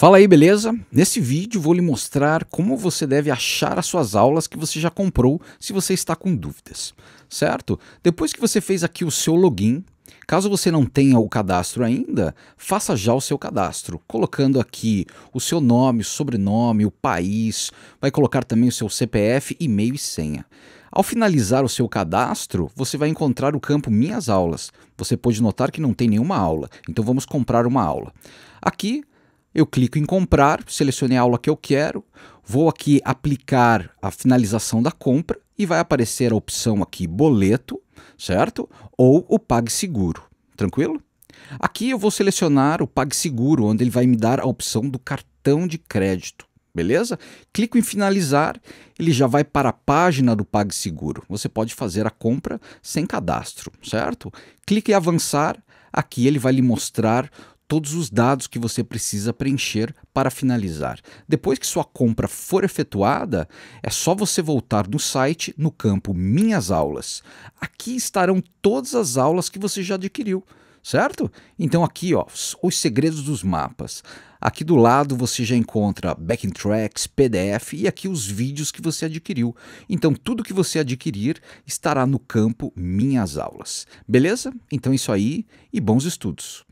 Fala aí, beleza? Nesse vídeo vou lhe mostrar como você deve achar as suas aulas que você já comprou se você está com dúvidas, certo? Depois que você fez aqui o seu login, caso você não tenha o cadastro ainda, faça já o seu cadastro, colocando aqui o seu nome, o sobrenome, o país, vai colocar também o seu CPF, e-mail e senha. Ao finalizar o seu cadastro, você vai encontrar o campo Minhas Aulas. Você pode notar que não tem nenhuma aula, então vamos comprar uma aula. Aqui eu clico em comprar, selecionei a aula que eu quero, vou aqui aplicar a finalização da compra e vai aparecer a opção aqui boleto, certo? Ou o PagSeguro, tranquilo? Aqui eu vou selecionar o PagSeguro, onde ele vai me dar a opção do cartão de crédito, beleza? Clico em finalizar, ele já vai para a página do PagSeguro. Você pode fazer a compra sem cadastro, certo? Clique em avançar, aqui ele vai lhe mostrar todos os dados que você precisa preencher para finalizar. Depois que sua compra for efetuada, é só você voltar no site no campo Minhas Aulas. Aqui estarão todas as aulas que você já adquiriu certo? Então aqui, ó, os segredos dos mapas. Aqui do lado você já encontra backing tracks, PDF e aqui os vídeos que você adquiriu. Então tudo que você adquirir estará no campo Minhas Aulas. Beleza? Então é isso aí e bons estudos.